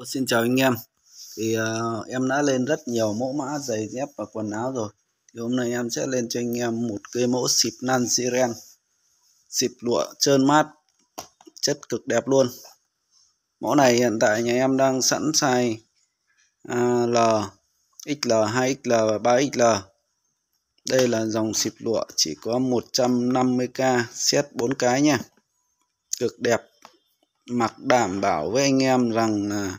Ô, xin chào anh em thì uh, em đã lên rất nhiều mẫu mã giày dép và quần áo rồi thì hôm nay em sẽ lên cho anh em một cái mẫu xịp nan siren xịp lụa trơn mát chất cực đẹp luôn mẫu này hiện tại nhà em đang sẵn size uh, L XL 2XL và 3XL đây là dòng xịp lụa chỉ có 150k set 4 cái nha cực đẹp mặc đảm bảo với anh em rằng là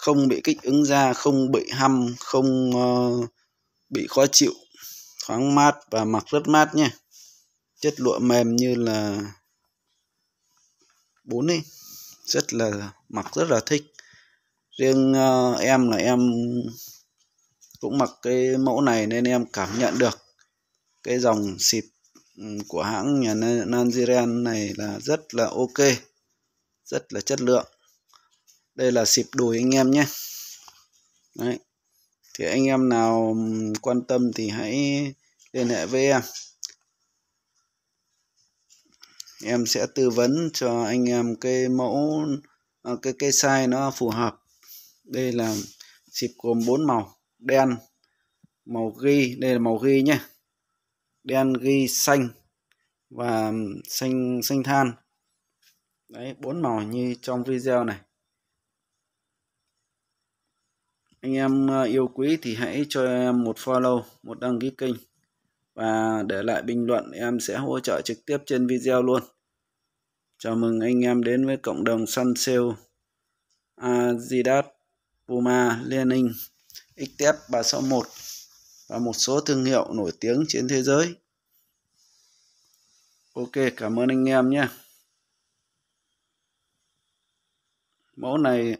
không bị kích ứng da không bị hăm không uh, bị khó chịu thoáng mát và mặc rất mát nhé chất lụa mềm như là bốn ấy rất là mặc rất là thích riêng uh, em là em cũng mặc cái mẫu này nên em cảm nhận được cái dòng xịt ừ, của hãng nhà Nigerian này là rất là ok rất là chất lượng đây là xịp đùi anh em nhé Đấy. thì anh em nào quan tâm thì hãy liên hệ với em em sẽ tư vấn cho anh em cái mẫu à, cái cái size nó phù hợp đây là xịp gồm bốn màu đen màu ghi đây là màu ghi nhé đen ghi xanh và xanh xanh than đấy bốn màu như trong video này anh em ờ, yêu quý thì hãy cho em một follow một đăng ký kênh và để lại bình luận em sẽ hỗ trợ trực tiếp trên video luôn chào mừng anh em đến với cộng đồng săn sale Adidas Puma Lenin XTF 361 và một số thương hiệu nổi tiếng trên thế giới Ok cảm ơn anh em nhé mẫu này